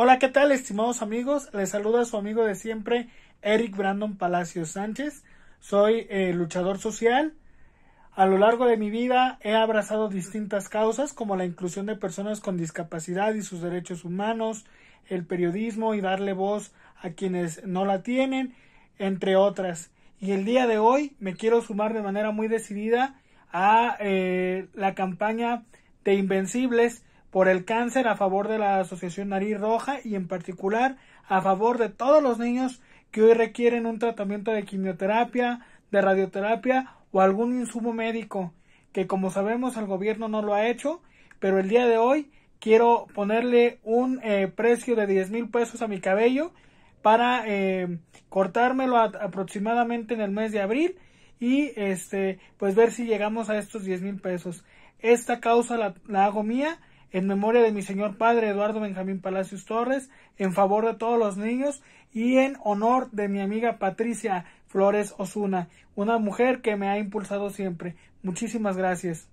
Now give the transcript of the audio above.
Hola, ¿qué tal, estimados amigos? Les saluda su amigo de siempre, Eric Brandon Palacios Sánchez. Soy eh, luchador social. A lo largo de mi vida he abrazado distintas causas como la inclusión de personas con discapacidad y sus derechos humanos, el periodismo y darle voz a quienes no la tienen, entre otras. Y el día de hoy me quiero sumar de manera muy decidida a eh, la campaña de Invencibles por el cáncer a favor de la Asociación Nariz Roja y en particular a favor de todos los niños que hoy requieren un tratamiento de quimioterapia, de radioterapia o algún insumo médico, que como sabemos el gobierno no lo ha hecho, pero el día de hoy quiero ponerle un eh, precio de 10 mil pesos a mi cabello para eh, cortármelo aproximadamente en el mes de abril y este pues ver si llegamos a estos 10 mil pesos. Esta causa la hago mía en memoria de mi señor padre Eduardo Benjamín Palacios Torres, en favor de todos los niños y en honor de mi amiga Patricia Flores Osuna, una mujer que me ha impulsado siempre. Muchísimas gracias.